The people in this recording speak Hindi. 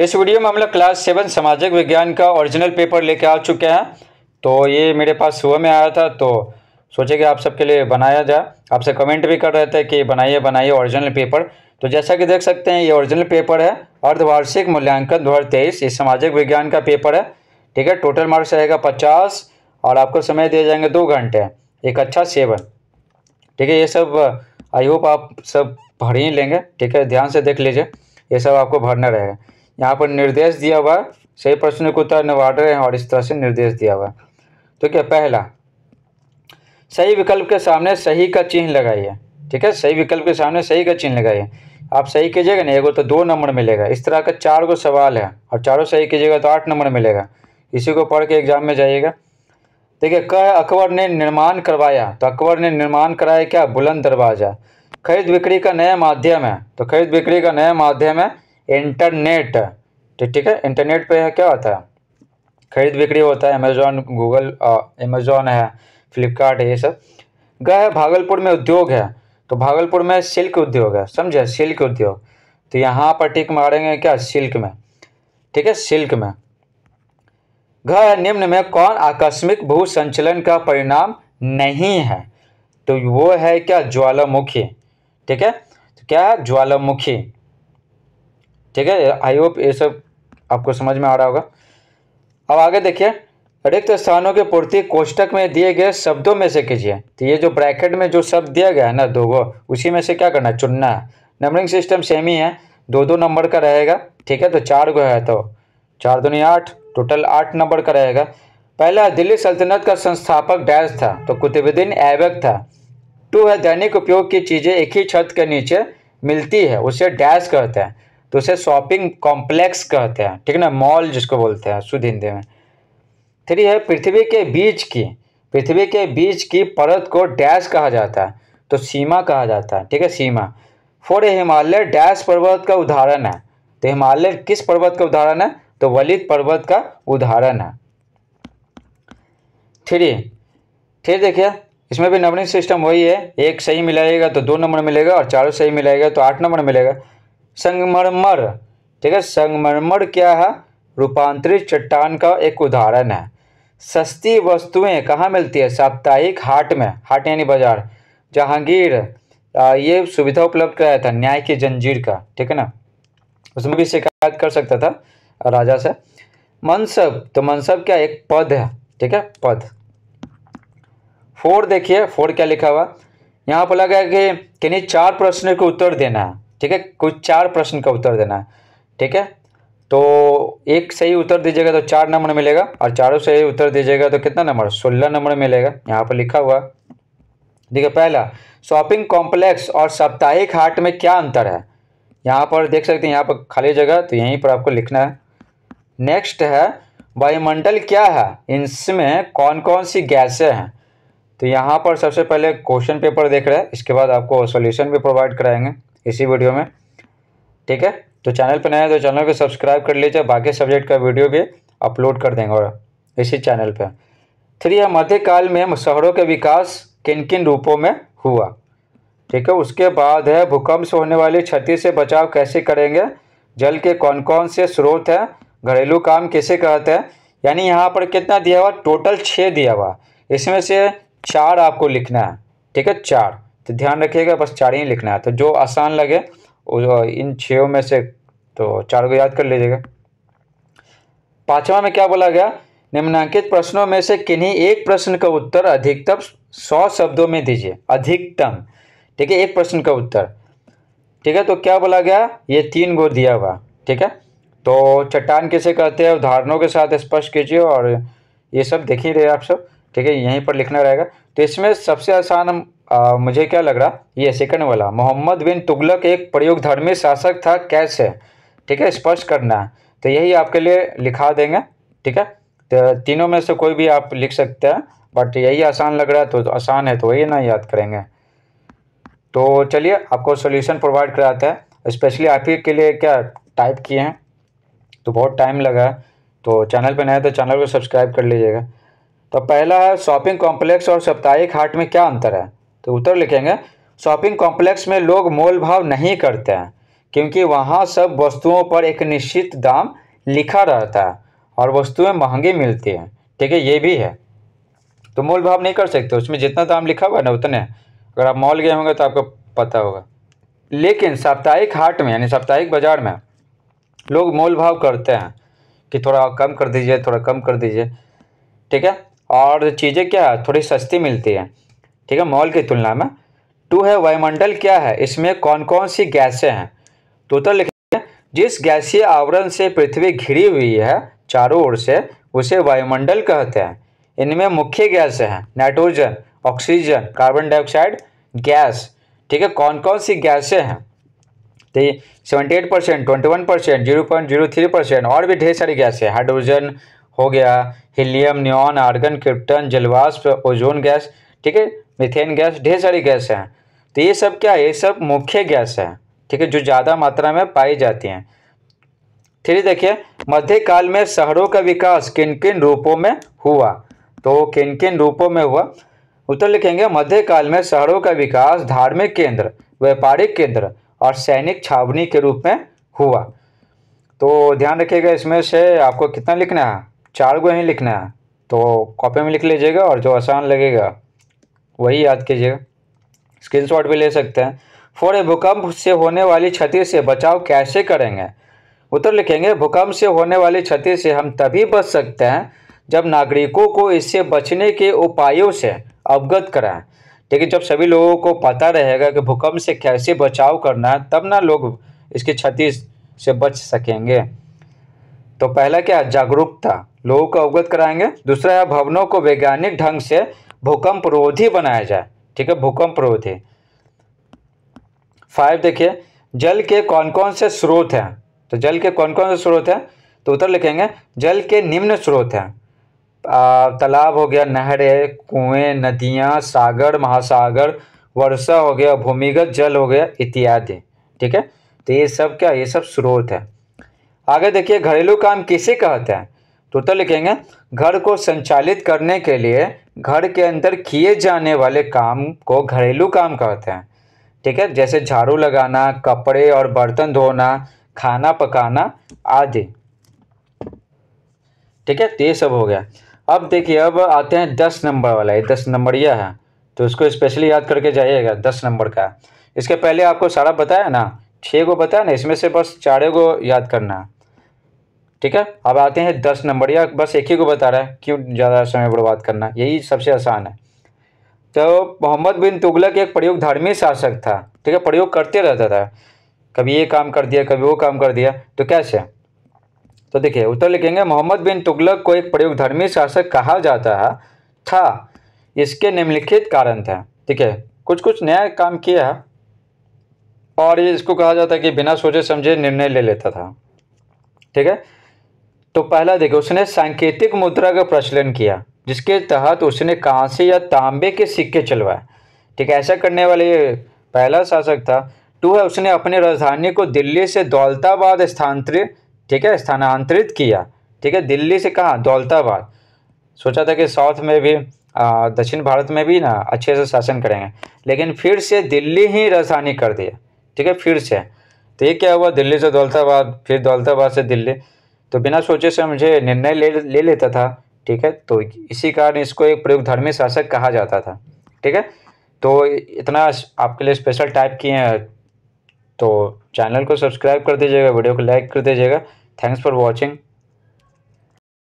इस वीडियो में हम लोग क्लास सेवन सामाजिक विज्ञान का ओरिजिनल पेपर लेके आ चुके हैं तो ये मेरे पास सुबह में आया था तो सोचे कि आप सबके लिए बनाया जाए आपसे कमेंट भी कर रहे थे कि बनाइए बनाइए ओरिजिनल पेपर तो जैसा कि देख सकते हैं ये ओरिजिनल पेपर है अर्धवार्षिक मूल्यांकन दो ये सामाजिक विज्ञान का पेपर है ठीक है टोटल मार्क्स रहेगा पचास और आपको समय दिए जाएंगे दो घंटे एक अच्छा सेवन ठीक है ये सब आई होप आप सब भर ही लेंगे ठीक है ध्यान से देख लीजिए ये सब आपको भरना रहेगा यहाँ पर निर्देश दिया हुआ सही प्रश्न के उत्तर रहे हैं और इस तरह से निर्देश दिया हुआ तो क्या पहला सही विकल्प के सामने सही का चिन्ह लगाइए ठीक है सही विकल्प के सामने सही का चिन्ह लगाइए आप सही कीजिएगा ना एगो तो दो नंबर मिलेगा इस तरह का चार गो सवाल है और चारों सही कीजिएगा तो आठ नंबर मिलेगा इसी को पढ़ के एग्जाम में जाइएगा देखिए कह अकबर ने निर्माण करवाया तो अकबर ने निर्माण कराया क्या बुलंद दरवाज़ा खरीद बिक्री का नया माध्यम है तो खरीद बिक्री का नया माध्यम है इंटरनेट तो ठीक है इंटरनेट पे है क्या होता है खरीद बिक्री होता है अमेजोन गूगल अमेजोन है फ्लिपकार्ट ये सब गए है भागलपुर में उद्योग है तो भागलपुर में सिल्क उद्योग है समझे सिल्क उद्योग तो यहाँ पर टिक मारेंगे क्या सिल्क में ठीक है सिल्क में है निम्न में कौन आकस्मिक भू संचलन का परिणाम नहीं है तो वो है क्या ज्वालामुखी ठीक है तो क्या है ज्वालामुखी ठीक है आई होप ये सब आपको समझ में आ रहा होगा अब आगे देखिए रिक्त स्थानों के पूर्ति कोष्टक में दिए गए शब्दों में से कीजिए तो ये जो ब्रैकेट में जो शब्द दिया गया है ना दो गो उसी में से क्या करना है चुनना है नंबरिंग सिस्टम सेम ही है दो दो नंबर का रहेगा ठीक है तो चार गो है तो चार दुनिया आठ टोटल आठ नंबर का रहेगा पहला दिल्ली सल्तनत का संस्थापक डैश था तो कुतुबुद्दीन ऐबक था टू है दैनिक उपयोग की चीज़ें एक ही छत के नीचे मिलती है उसे डैश कहते हैं तो उसे शॉपिंग कॉम्प्लेक्स कहते हैं ठीक है ना मॉल जिसको बोलते हैं शुद्ध हिंदी में थ्री है पृथ्वी के बीच की पृथ्वी के बीच की परत को डैश कहा जाता है तो सीमा कहा जाता है ठीक है सीमा फोर हिमालय डैश पर्वत का उदाहरण है तो हिमालय किस पर्वत का उदाहरण है तो वलित पर्वत का उदाहरण है थ्री ठीक देखिए इसमें भी नंबरिंग सिस्टम वही है एक सही मिलाएगा तो दो नंबर मिलेगा और चारों सही मिलाएगा तो आठ नंबर मिलेगा संगमरमर ठीक है संगमरमर क्या है रूपांतरित चट्टान का एक उदाहरण है सस्ती वस्तुएं कहाँ मिलती है साप्ताहिक हाट में हाट यानी बाजार जहांगीर ये सुविधा उपलब्ध कराया था न्याय की जंजीर का ठीक है ना उसमें भी शिकायत कर सकता था राजा से मनसब तो मनसब क्या एक पद है ठीक है पद फोर देखिए फोर क्या लिखा हुआ यहाँ पर लगा कि किन्हीं चार प्रश्न के उत्तर देना है ठीक है कुछ चार प्रश्न का उत्तर देना है ठीक है तो एक सही उत्तर दीजिएगा तो चार नंबर मिलेगा और चारों सही उत्तर दीजिएगा तो कितना नंबर सोलह नंबर मिलेगा यहाँ पर लिखा हुआ देखिए पहला शॉपिंग कॉम्प्लेक्स और साप्ताहिक हाट में क्या अंतर है यहाँ पर देख सकते हैं यहाँ पर खाली जगह तो यहीं पर आपको लिखना है नेक्स्ट है वायुमंडल क्या है इनमें कौन कौन सी गैसें हैं तो यहाँ पर सबसे पहले क्वेश्चन पेपर देख रहे हैं इसके बाद आपको सोल्यूशन भी प्रोवाइड कराएंगे इसी वीडियो में ठीक है तो चैनल पर नया है तो चैनल को सब्सक्राइब कर लीजिए बाकी सब्जेक्ट का वीडियो भी अपलोड कर देंगे और इसी चैनल पर थ्री है मध्यकाल में शहरों के विकास किन किन रूपों में हुआ ठीक है उसके बाद है भूकंप से होने वाली क्षति से बचाव कैसे करेंगे जल के कौन कौन से स्रोत हैं घरेलू काम कैसे कहते हैं यानी यहाँ पर कितना दिया हुआ टोटल छः दिया हुआ इसमें से चार आपको लिखना है ठीक है चार तो ध्यान रखिएगा बस चार ही लिखना है तो जो आसान लगे इन छो में से तो चार को याद कर लीजिएगा पांचवा में क्या बोला गया निम्नांकित प्रश्नों में से किन्हीं एक प्रश्न का उत्तर अधिकतम सौ शब्दों में दीजिए अधिकतम ठीक है एक प्रश्न का उत्तर ठीक है तो क्या बोला गया ये तीन गो दिया हुआ ठीक है तो चट्टान किसे कहते हैं उदाहरणों के साथ स्पष्ट कीजिए और ये सब देख ही रहे आप सब ठीक है यहीं पर लिखना रहेगा तो इसमें सबसे आसान हम आ, मुझे क्या लग रहा ये सेकंड वाला मोहम्मद बिन तुगलक एक प्रयोग धर्मी शासक था कैसे ठीक है स्पष्ट करना है तो यही आपके लिए लिखा देंगे ठीक है तो तीनों में से कोई भी आप लिख सकते हैं बट यही आसान लग रहा है तो, तो आसान है तो वही ना याद करेंगे तो चलिए आपको सोल्यूशन प्रोवाइड कराते हैं स्पेशली आप ही के लिए क्या टाइप किए हैं तो बहुत टाइम लगा है तो चैनल पर नए तो चैनल को सब्सक्राइब कर लीजिएगा तो पहला है शॉपिंग कॉम्प्लेक्स और साप्ताहिक हाट में क्या अंतर है तो उत्तर लिखेंगे शॉपिंग कॉम्प्लेक्स में लोग मोल भाव नहीं करते हैं क्योंकि वहाँ सब वस्तुओं पर एक निश्चित दाम लिखा रहता है और वस्तुएं महंगी मिलती हैं ठीक है ये भी है तो मोल भाव नहीं कर सकते उसमें जितना दाम लिखा हुआ है ना उतने अगर आप मॉल गए होंगे तो आपको पता होगा लेकिन साप्ताहिक हाट में यानी साप्ताहिक बाज़ार में लोग मोल भाव करते हैं कि थोड़ा कम कर दीजिए थोड़ा कम कर दीजिए ठीक है और चीज़ें क्या है थोड़ी सस्ती मिलती हैं ठीक है मॉल की तुलना में टू तो है वायुमंडल क्या है इसमें कौन कौन सी गैसें हैं तो उत्तर लिखेंगे जिस गैसीय आवरण से पृथ्वी घिरी हुई है चारों ओर से उसे वायुमंडल कहते हैं इनमें मुख्य गैसें हैं nitrogen oxygen carbon dioxide gas ठीक है कौन कौन सी गैसें हैं तो seventy eight percent twenty one percent zero point zero three percent और भी ढेर सारी गैसें हाइड्रोजन हो गया हीलियम न्योन आर्गन क्रिप्टन जलवाष्प ओजोन गैस ठीक है मिथेन गैस ढेर सारी गैस हैं तो ये सब क्या है ये सब मुख्य गैस है ठीक है जो ज़्यादा मात्रा में पाई जाती हैं थ्री देखिए मध्यकाल में शहरों का विकास किन किन रूपों में हुआ तो किन किन रूपों में हुआ उत्तर लिखेंगे मध्यकाल में शहरों का विकास धार्मिक केंद्र व्यापारिक केंद्र और सैनिक छावनी के रूप में हुआ तो ध्यान रखिएगा इसमें से आपको कितना लिखना है चार गो ही लिखना है तो कॉपी में लिख लीजिएगा और जो आसान लगेगा वही याद कीजिएगा स्क्रीन भी ले सकते हैं फोर ए भूकंप से होने वाली क्षति से बचाव कैसे करेंगे उत्तर लिखेंगे भूकंप से होने वाली क्षति से हम तभी बच सकते हैं जब नागरिकों को इससे बचने के उपायों से अवगत कराएं लेकिन जब सभी लोगों को पता रहेगा कि भूकंप से कैसे बचाव करना है तब ना लोग इसकी क्षति से बच सकेंगे तो पहला क्या जागरूकता लोगों को अवगत कराएंगे दूसरा है भवनों को वैज्ञानिक ढंग से भूकंप रोधी बनाया जाए ठीक है भूकंप रोधी फाइव देखिए जल के कौन कौन से स्रोत हैं तो जल के कौन कौन से स्रोत हैं तो उत्तर लिखेंगे जल के निम्न स्रोत हैं तालाब हो गया नहरें कुएं नदियां सागर महासागर वर्षा हो गया भूमिगत जल हो गया इत्यादि ठीक है तो ये सब क्या ये सब स्रोत है आगे देखिए घरेलू काम किसे कहते हैं तो उत्तर लिखेंगे घर को संचालित करने के लिए घर के अंदर किए जाने वाले काम को घरेलू काम कहते हैं ठीक है जैसे झाड़ू लगाना कपड़े और बर्तन धोना खाना पकाना आदि ठीक है तो ये सब हो गया अब देखिए अब आते हैं दस नंबर वाला ये दस यह है तो उसको स्पेशली याद करके जाइएगा दस नंबर का इसके पहले आपको सारा बताया ना छः को बताया ना इसमें से बस चारे को याद करना है ठीक है अब आते हैं दस नंबर या बस एक ही को बता रहा है क्यों ज़्यादा समय बर्बाद करना यही सबसे आसान है तो मोहम्मद बिन तुगलक एक प्रयोग धर्मी शासक था ठीक है प्रयोग करते रहता था कभी ये काम कर दिया कभी वो काम कर दिया तो कैसे तो देखिए उत्तर लिखेंगे मोहम्मद बिन तुगलक को एक प्रयोग धर्मी शासक कहा जाता है था इसके निम्नलिखित कारण था ठीक है कुछ कुछ नया काम किया है और इसको कहा जाता है कि बिना सोचे समझे निर्णय ले लेता था ठीक है तो पहला देखिए उसने सांकेतिक मुद्रा का प्रचलन किया जिसके तहत उसने कांसे या तांबे के सिक्के चलवाए ठीक है ऐसा करने वाले पहला शासक था टू है उसने अपने राजधानी को दिल्ली से दौलताबाद स्थानांतरित ठीक है स्थानांतरित किया ठीक है दिल्ली से कहाँ दौलताबाद सोचा था कि साउथ में भी दक्षिण भारत में भी ना अच्छे से शासन करेंगे लेकिन फिर से दिल्ली ही राजधानी कर दिया ठीक है फिर से तो ये क्या हुआ दिल्ली से दौलताबाद फिर दौलताबाद से दिल्ली तो बिना सोचे से मुझे निर्णय ले ले लेता था ठीक है तो इसी कारण इसको एक प्रयोग धर्मी शासक कहा जाता था ठीक है तो इतना आपके लिए स्पेशल टाइप किए हैं तो चैनल को सब्सक्राइब कर दीजिएगा वीडियो को लाइक कर दीजिएगा थैंक्स फॉर वॉचिंग